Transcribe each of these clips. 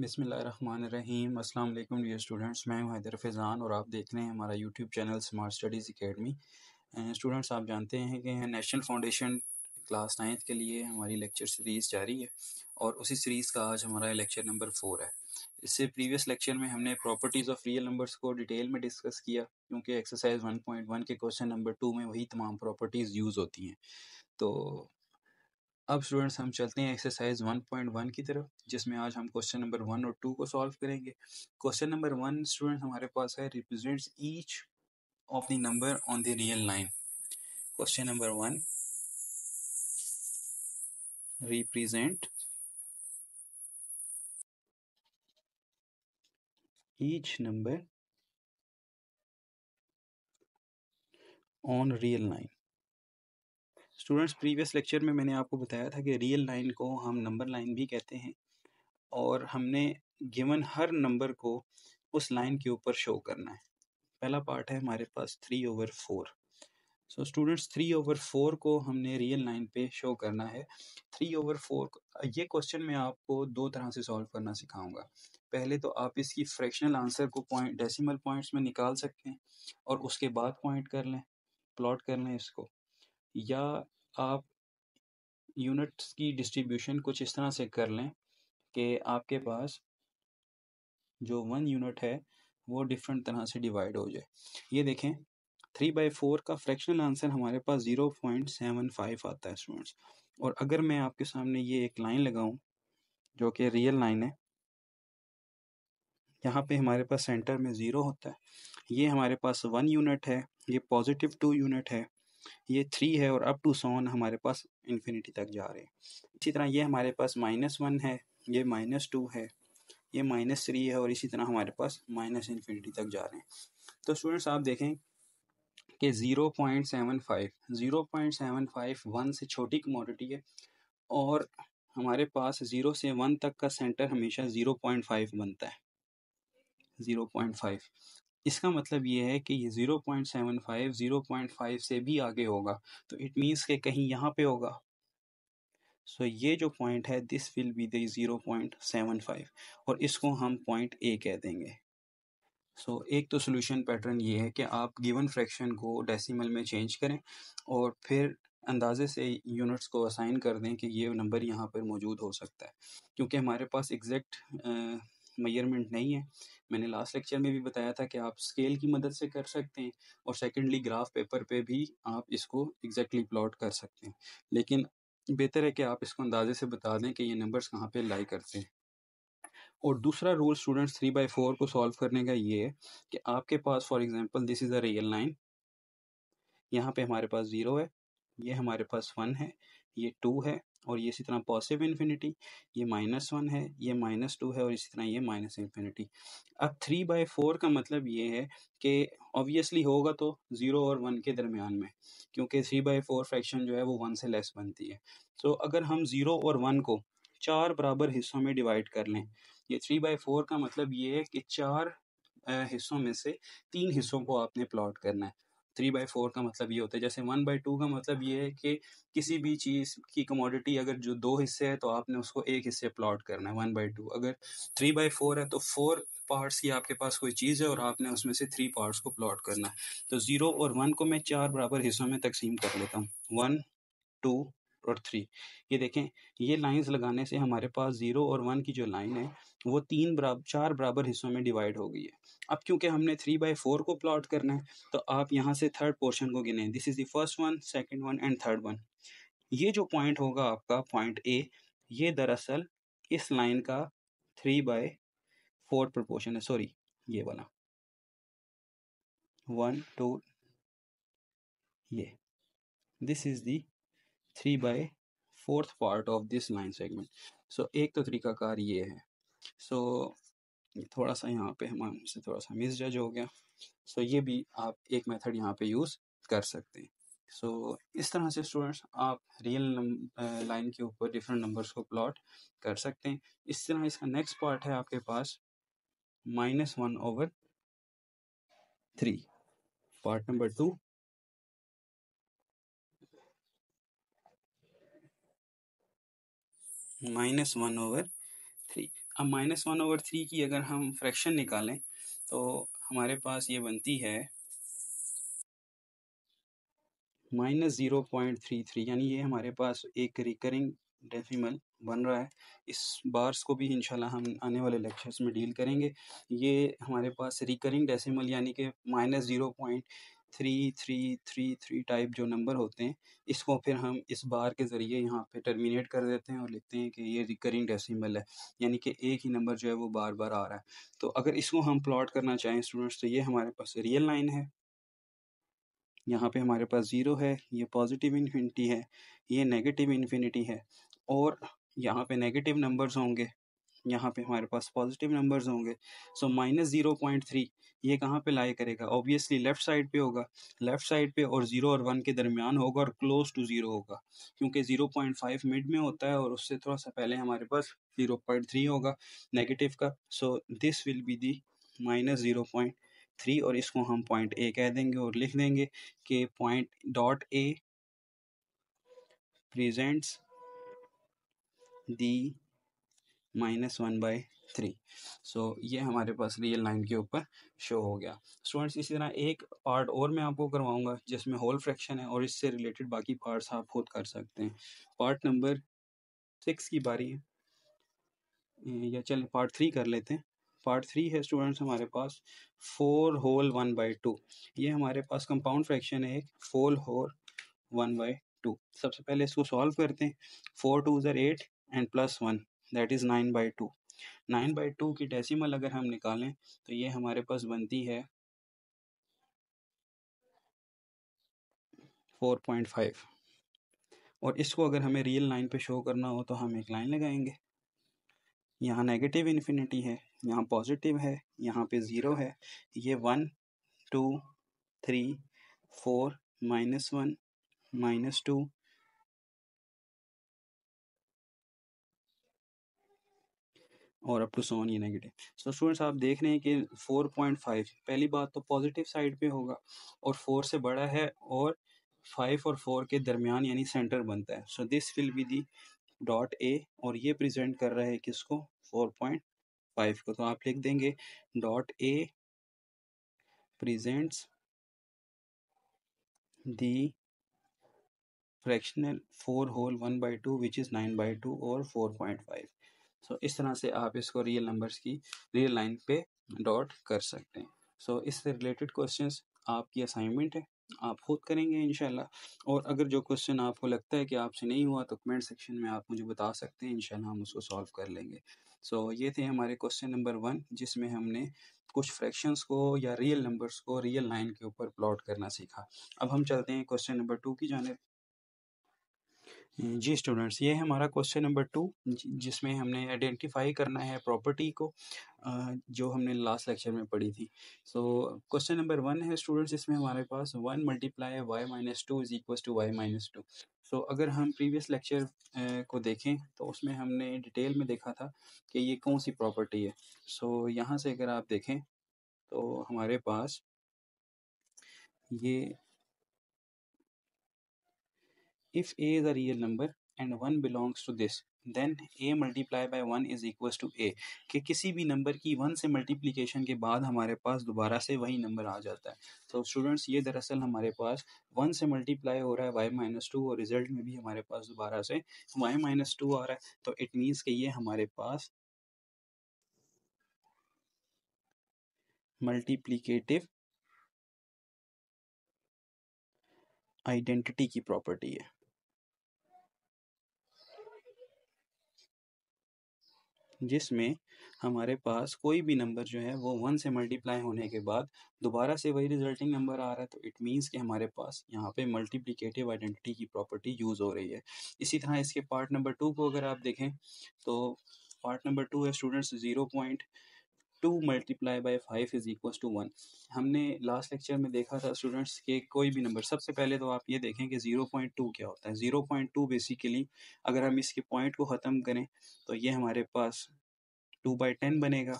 बिसमीम अस्सलाम वालेकुम डियर स्टूडेंट्स मैं हूं हैदर फैज़ान और आप देख रहे हैं हमारा YouTube channel smart studies academy students आप जानते हैं कि नेशनल फाउंडेशन क्लास नाइन्थ के लिए हमारी लेक्चर सीरीज़ जारी है और उसी सीरीज़ का आज हमारा लेक्चर नंबर फोर है इससे प्रीवियस लेक्चर में हमने प्रॉपर्टीज़ ऑफ रियल नंबर्स को डिटेल में डिस्कस किया क्योंकि एक्सरसाइज 1.1 के क्वेश्चन नंबर टू में वही तमाम प्रॉपर्टीज़ यूज़ होती हैं तो अब स्टूडेंट्स हम चलते हैं एक्सरसाइज 1.1 की तरफ जिसमें आज हम क्वेश्चन नंबर वन और टू को सॉल्व करेंगे क्वेश्चन नंबर वन स्टूडेंट्स हमारे पास है represents each of the number on the real line question number one represent each number on real line students previous lecture में मैंने आपको बताया था कि रियल लाइन को हम नंबर लाइन भी कहते हैं और हमने गिवन हर नंबर को उस लाइन के ऊपर शो करना है पहला पार्ट है हमारे पास three over four so students three over four को हमने रियल लाइन पे शो करना है थ्री ओवर फोर ये क्वेश्चन मैं आपको दो तरह से सॉल्व करना सिखाऊंगा पहले तो आप इसकी फ्रैक्शनल आंसर को पॉइंट डेसिमल पॉइंट्स में निकाल सकते हैं और उसके बाद पॉइंट कर लें प्लॉट कर लें इसको या आप यूनिट्स की डिस्ट्रीब्यूशन कुछ इस तरह से कर लें कि आपके पास जो वन यूनिट है वो डिफरेंट तरह से डिवाइड हो जाए ये देखें थ्री बाई फोर का फ्रैक्शनल आंसर हमारे पास ज़ीरो पॉइंट सेवन फाइव आता है स्टूडेंट्स और अगर मैं आपके सामने ये एक लाइन लगाऊं जो कि रियल लाइन है यहाँ पे हमारे पास सेंटर में ज़ीरो होता है ये हमारे पास वन यूनिट है ये पॉजिटिव टू यूनिट है ये थ्री है और अप टू सेवन हमारे पास इन्फिनिटी तक जा रहे हैं इसी तरह ये हमारे पास माइनस वन है ये माइनस टू है ये माइनस थ्री है और इसी तरह हमारे पास माइनस इन्फिनिटी तक जा रहे हैं तो स्टूडेंट्स आप देखें कि zero point seven five zero point seven five one से छोटी कमोडिटी है और हमारे पास ज़ीरो से वन तक का सेंटर हमेशा ज़ीरो पॉइंट फाइव बनता है ज़ीरो पॉइंट फाइव इसका मतलब ये है कि ये zero point seven five zero point five से भी आगे होगा तो इट मीन्स के कहीं यहाँ पे होगा सो so, ये जो पॉइंट है this will be the zero point seven five और इसको हम पॉइंट ए कह देंगे सो so, एक तो सोल्यूशन पैटर्न ये है कि आप गिवन फ्रैक्शन को डेसिमल में चेंज करें और फिर अंदाजे से यूनिट्स को असाइन कर दें कि ये नंबर यहाँ पर मौजूद हो सकता है क्योंकि हमारे पास एग्जैक्ट मैयरमेंट नहीं है मैंने लास्ट लेक्चर में भी बताया था कि आप स्केल की मदद से कर सकते हैं और सेकेंडली ग्राफ पेपर पे भी आप इसको एग्जैक्टली exactly प्लॉट कर सकते हैं लेकिन बेहतर है कि आप इसको अंदाजे से बता दें कि ये नंबर्स कहाँ पे लाई करते हैं और दूसरा rule students three by four को सॉल्व करने का ये है कि आपके पास for example this is a real line यहाँ पे हमारे पास ज़ीरो है ये हमारे पास वन है ये टू है और ये इसी तरह पॉजिटिव इन्फिनिटी ये माइनस वन है ये माइनस टू है और इसी तरह ये माइनस इन्फिनिटी अब थ्री बाई फोर का मतलब ये है कि ऑब्वियसली होगा तो ज़ीरो और वन के दरमियान में क्योंकि थ्री बाई फोर फ्रैक्शन जो है वो वन से लेस बनती है तो अगर हम ज़ीरो और वन को चार बराबर हिस्सों में डिवाइड कर लें ये थ्री बाई फोर का मतलब ये है कि चार हिस्सों में से तीन हिस्सों को आपने प्लॉट करना है थ्री बाई फोर का मतलब ये होता है जैसे वन बाई टू का मतलब ये है कि किसी भी चीज़ की कमोडिटी अगर जो दो हिस्से है तो आपने उसको एक हिस्से प्लॉट करना है वन बाई टू अगर थ्री बाई फोर है तो फोर पार्ट्स की आपके पास कोई चीज़ है और आपने उसमें से थ्री पार्ट्स को प्लॉट करना है तो ज़ीरो और वन को मैं चार बराबर हिस्सों में तकसीम कर लेता हूँ वन टू और थ्री ये देखें ये लाइंस लगाने से हमारे पास ज़ीरो और वन की जो लाइन है वो तीन बराबर चार बराबर हिस्सों में डिवाइड हो गई है अब क्योंकि हमने थ्री बाई फोर को प्लॉट करना है तो आप यहाँ से थर्ड पोर्शन को गिने this is the first one second one and third one ये जो पॉइंट होगा आपका पॉइंट ए ये दरअसल इस लाइन का थ्री बाय फोर प्रपोर्शन है सॉरी ये वाला वन टू ये this is the three by fourth part of this line segment so एक तो तरीकाकार ये है सो so, थोड़ा सा यहाँ पे हम हमसे थोड़ा सा मिस जज हो गया सो so, ये भी आप एक मेथड यहाँ पे यूज़ कर सकते हैं सो so, इस तरह से स्टूडेंट्स आप रियल लाइन के ऊपर डिफरेंट नंबर्स को प्लॉट कर सकते हैं इस तरह इसका नेक्स्ट पार्ट है आपके पास minus one over three part number two minus one over three अब माइनस वन ओवर थ्री की अगर हम फ्रैक्शन निकालें तो हमारे पास ये बनती है minus zero point three three यानी ये हमारे पास एक रिकरिंग डेसिमल बन रहा है इस बार्स को भी इंशाल्लाह हम आने वाले लेक्चर्स में डील करेंगे ये हमारे पास रिकरिंग डेसिमल यानी कि minus zero point three three three three type जो नंबर होते हैं इसको फिर हम इस बार के ज़रिए यहाँ पे टर्मिनेट कर देते हैं और लिखते हैं कि ये रिकरिंग डेसिमल है यानी कि एक ही नंबर जो है वो बार बार आ रहा है तो अगर इसको हम प्लॉट करना चाहें स्टूडेंट्स तो ये हमारे पास रियल लाइन है यहाँ पे हमारे पास ज़ीरो है ये पॉजिटिव इन्फिनिटी है ये नेगेटिव इन्फिनिटी है और यहाँ पर नेगेटिव नंबर्स होंगे यहाँ पे हमारे पास पॉजिटिव नंबर्स होंगे so minus zero point three ये कहाँ पे लाई करेगा ऑब्वियसली लेफ्ट साइड पे होगा लेफ्ट साइड पे और ज़ीरो और वन के दरमियान होगा और क्लोज टू ज़ीरो होगा क्योंकि ज़ीरो पॉइंट फाइव मिड में होता है और उससे थोड़ा सा पहले हमारे पास ज़ीरो पॉइंट थ्री होगा नेगेटिव का so this will be the minus zero point three और इसको हम पॉइंट ए कह देंगे और लिख देंगे कि point dot A presents the minus one by three so ये हमारे पास रियल लाइन के ऊपर शो हो गया स्टूडेंट्स इसी तरह एक पार्ट और मैं आपको करवाऊंगा जिसमें होल फ्रैक्शन है और इससे रिलेटेड बाकी पार्ट्स आप खुद कर सकते हैं पार्ट नंबर सिक्स की बारी है या चल पार्ट थ्री कर लेते हैं पार्ट थ्री है स्टूडेंट्स हमारे पास four whole one by two ये हमारे पास कंपाउंड फ्रैक्शन है एक four whole one by two सबसे पहले इसको सॉल्व करते हैं four twos are eight and plus one that is nine by two nine by two की डेसिमल अगर हम निकालें तो ये हमारे पास बनती है फोर पॉइंट फाइव और इसको अगर हमें रियल लाइन पे शो करना हो तो हम एक लाइन लगाएंगे यहाँ नेगेटिव इन्फिनिटी है यहाँ पॉजिटिव है यहाँ पे ज़ीरो है ये one two three four minus one minus two और अप टू सोन ये नेगेटिव सो स्टूडेंट्स आप देख रहे हैं कि फोर पॉइंट फाइव पहली बात तो पॉजिटिव साइड पे होगा और फोर से बड़ा है और फाइव और फोर के दरमियान यानी सेंटर बनता है so this will be the dot A और ये प्रेजेंट कर रहा है किसको फाइव को तो आप लिख देंगे dot A presents the fractional four whole one by two which is nine by two और फोर पॉइंट फाइव सो इस तरह से आप इसको रियल नंबर्स की रियल लाइन पे डॉट कर सकते हैं सो इससे रिलेटेड क्वेश्चन आपकी असाइनमेंट है आप खुद करेंगे इनशाला और अगर जो क्वेश्चन आपको लगता है कि आपसे नहीं हुआ तो कमेंट सेक्शन में आप मुझे बता सकते हैं इनशाला हम उसको सॉल्व कर लेंगे सो so, ये थे हमारे क्वेश्चन नंबर वन जिसमें हमने कुछ फ्रैक्शंस को या रियल नंबर्स को रियल लाइन के ऊपर प्लॉट करना सीखा अब हम चलते हैं क्वेश्चन नंबर टू की जानब जी स्टूडेंट्स ये है हमारा क्वेश्चन नंबर टू जिसमें हमने आइडेंटिफाई करना है प्रॉपर्टी को जो हमने लास्ट लेक्चर में पढ़ी थी सो क्वेश्चन नंबर वन है स्टूडेंट्स इसमें हमारे पास one multiply Y minus two is equal to Y minus two so अगर हम प्रीवियस लेक्चर को देखें तो उसमें हमने डिटेल में देखा था कि ये कौन सी प्रॉपर्टी है सो so, यहाँ से अगर आप देखें तो हमारे पास ये If a is a real number and one belongs to this, then A multiply by one is equals to a कि किसी भी नंबर की वन से मल्टीप्लीकेशन के बाद हमारे पास दोबारा से वही नंबर आ जाता है तो स्टूडेंट्स ये दरअसल हमारे पास वन से मल्टीप्लाई हो रहा है वाई माइनस टू और रिजल्ट में भी हमारे पास दोबारा से वाई माइनस टू आ रहा है तो इट मीन्स कि ये हमारे पास मल्टीप्लीकेटिव आइडेंटिटी की प्रॉपर्टी है जिसमें हमारे पास कोई भी नंबर जो है वो वन से मल्टीप्लाई होने के बाद दोबारा से वही रिजल्टिंग नंबर आ रहा है तो इट मींस कि हमारे पास यहाँ पे मल्टीप्लिकेटिव आइडेंटिटी की प्रॉपर्टी यूज़ हो रही है इसी तरह इसके पार्ट नंबर टू को अगर आप देखें तो पार्ट नंबर टू है students zero point two multiply by five is equal to one हमने लास्ट लेक्चर में देखा था स्टूडेंट्स के कोई भी नंबर सबसे पहले तो आप ये देखें कि ज़ीरो पॉइंट टू क्या होता है ज़ीरो पॉइंट टू बेसिकली अगर हम इसके पॉइंट को ख़त्म करें तो ये हमारे पास टू बाई टेन बनेगा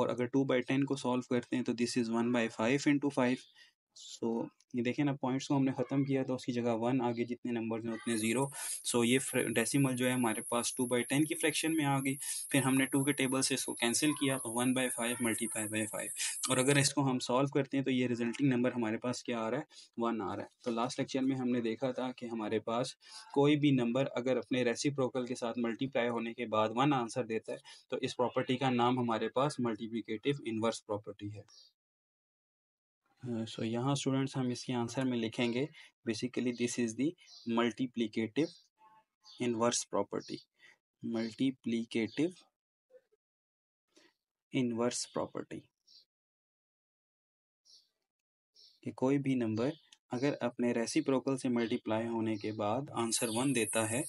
और अगर टू बाई टेन को सॉल्व करते हैं तो this is one by five into five so so, ये देखें ना पॉइंट्स को हमने ख़त्म किया तो उसकी जगह वन आगे जितने नंबर हैं उतने ज़ीरो सो so, ये डेसिमल जो है हमारे पास टू बाई टेन की फ्रैक्शन में आ गई फिर हमने टू के टेबल से इसको कैंसिल किया तो one by five multiply by five और अगर इसको हम सॉल्व करते हैं तो ये रिजल्टिंग नंबर हमारे पास क्या आ रहा है वन आ रहा है तो लास्ट लेक्चर में हमने देखा था कि हमारे पास कोई भी नंबर अगर अपने रेसी के साथ मल्टीप्लाई होने के बाद वन आंसर देता है तो इस प्रॉपर्टी का नाम हमारे पास मल्टीप्लीकेटिव इन्वर्स प्रॉपर्टी है सो यहाँ स्टूडेंट्स हम इसके आंसर में लिखेंगे basically this is the multiplicative inverse property multiplicative inverse property कि कोई भी नंबर अगर अपने रेसिप्रोकल से मल्टीप्लाई होने के बाद आंसर वन देता है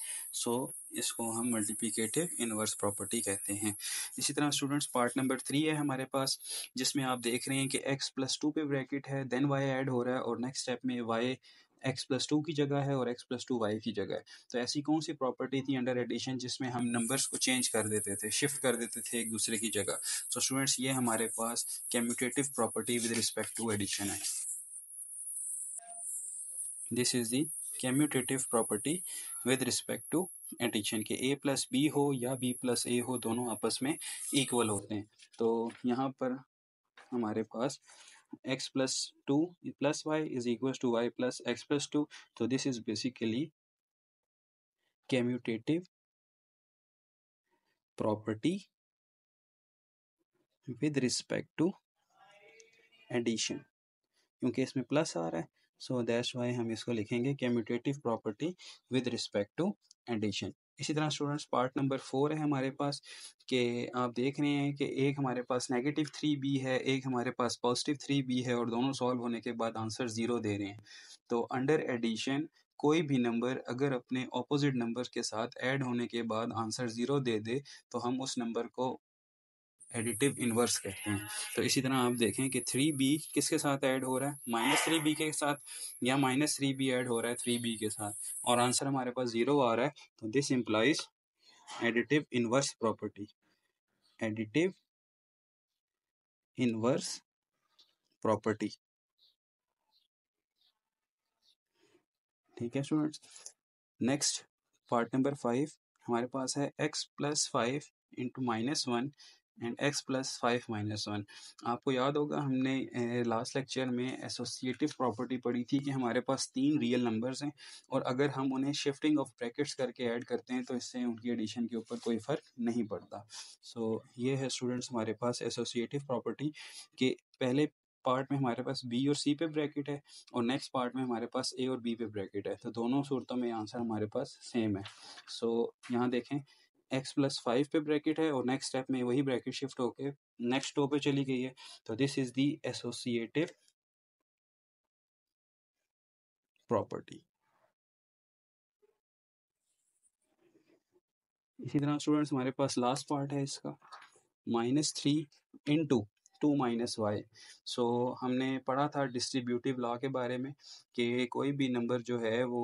सो इसको हम मल्टीप्लिकेटिव इनवर्स प्रॉपर्टी कहते हैं इसी तरह स्टूडेंट्स पार्ट नंबर थ्री है हमारे पास जिसमें आप देख रहे हैं कि x प्लस टू पे ब्रैकेट है देन y ऐड हो रहा है और नेक्स्ट स्टेप में y एक्स प्लस टू की जगह है और x प्लस टू वाई की जगह है तो ऐसी कौन सी प्रॉपर्टी थी अंडर एडिशन जिसमें हम नंबर्स को चेंज कर देते थे शिफ्ट कर देते थे एक दूसरे की जगह तो स्टूडेंट्स ये हमारे पास commutative property with respect to addition है this is commutative property with respect to addition के ए प्लस बी हो या बी प्लस ए हो दोनों आपस में इक्वल होते हैं तो यहाँ पर हमारे पास x plus two plus y is equal to y plus x plus two तो this is basically commutative property with respect to addition क्योंकि इसमें प्लस आ रहा है सो दैट्स वाई हम इसको लिखेंगे commutative property with respect to addition इसी तरह स्टूडेंट्स पार्ट नंबर फोर है हमारे पास कि आप देख रहे हैं कि एक हमारे पास नेगेटिव थ्री बी है एक हमारे पास पॉजिटिव थ्री बी है और दोनों सॉल्व होने के बाद आंसर ज़ीरो दे रहे हैं तो अंडर एडिशन कोई भी नंबर अगर अपने ऑपोजिट नंबर के साथ ऐड होने के बाद आंसर ज़ीरो दे दे तो हम उस नंबर को एडिटिव इन्वर्स कहते हैं तो इसी तरह आप देखें कि थ्री बी किसके साथ ऐड हो रहा है माइनस थ्री बी के साथ या माइनस थ्री बी एड हो रहा है थ्री बी के साथ और आंसर हमारे पास ज़ीरो आ रहा है तो this implies additive inverse property additive inverse property ठीक है students next part number five हमारे पास है x plus five into minus one and x plus five minus one आपको याद होगा हमने लास्ट लेक्चर में एसोसिएटिव प्रॉपर्टी पढ़ी थी कि हमारे पास तीन रियल नंबर्स हैं और अगर हम उन्हें शिफ्टिंग ऑफ ब्रैकेट्स करके ऐड करते हैं तो इससे उनकी एडिशन के ऊपर कोई फ़र्क नहीं पड़ता सो so, ये है स्टूडेंट्स हमारे पास एसोसिएटिव प्रॉपर्टी के पहले पार्ट में हमारे पास बी और सी पे ब्रैकेट है और नेक्स्ट पार्ट में हमारे पास ए और बी पे ब्रैकेट है तो दोनों सूरतों में आंसर हमारे पास सेम है सो so, यहाँ देखें एक्स प्लस फाइव पे ब्रैकेट है और नेक्स्ट स्टेप में वही ब्रैकेट शिफ्ट होके नेक्स्ट टो पे चली गई है तो this is the associative property इसी तरह स्टूडेंट्स हमारे पास लास्ट पार्ट है इसका minus three into two minus y so हमने पढ़ा था डिस्ट्रीब्यूटिव लॉ के बारे में कि कोई भी नंबर जो है वो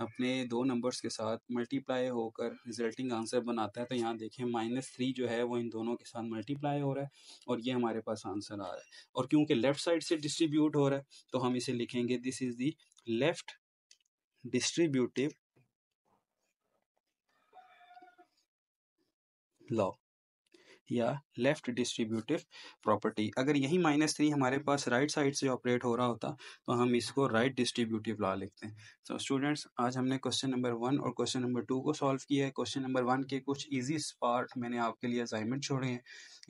अपने दो नंबर्स के साथ मल्टीप्लाई होकर रिजल्टिंग आंसर बनाता है तो यहाँ देखें माइनस थ्री जो है वो इन दोनों के साथ मल्टीप्लाई हो रहा है और ये हमारे पास आंसर आ रहा है और क्योंकि लेफ़्ट साइड से डिस्ट्रीब्यूट हो रहा है तो हम इसे लिखेंगे this is the left distributive law या लेफ्ट डिस्ट्रीब्यूटिव प्रॉपर्टी अगर यही माइनस थ्री हमारे पास राइट साइड से ऑपरेट हो रहा होता तो हम इसको राइट डिस्ट्रीब्यूटिव ला लिखते हैं सो स्टूडेंट्स आज हमने क्वेश्चन नंबर वन और क्वेश्चन नंबर टू को सॉल्व किया है क्वेश्चन नंबर वन के कुछ ईजी पार्ट मैंने आपके लिए असाइनमेंट छोड़े हैं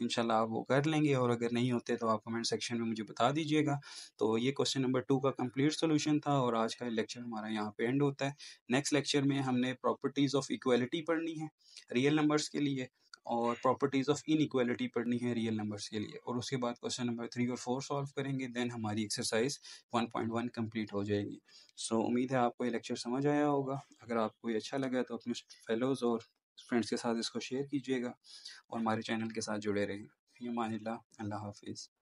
इंशाल्लाह आप वो कर लेंगे और अगर नहीं होते तो आप कमेंट सेक्शन में मुझे बता दीजिएगा तो ये क्वेश्चन नंबर टू का कंप्लीट सोल्यूशन था और आज का लेक्चर हमारा यहाँ पे एंड होता है नेक्स्ट लेक्चर में हमने प्रॉपर्टीज़ ऑफ इक्वलिटी पढ़नी है रियल नंबर्स के लिए और प्रॉपर्टीज़ ऑफ इनक्वालिटी पढ़नी है रियल नंबर्स के लिए और उसके बाद क्वेश्चन नंबर थ्री और फोर सॉल्व करेंगे देन हमारी exercise one point one complete हो जाएगी सो so, उम्मीद है आपको ये लेक्चर समझ आया होगा अगर आपको ये अच्छा लगा तो अपने फेलोज़ और फ्रेंड्स के साथ इसको शेयर कीजिएगा और हमारे चैनल के साथ जुड़े रहें फ़ी अल्लाह हाफिज़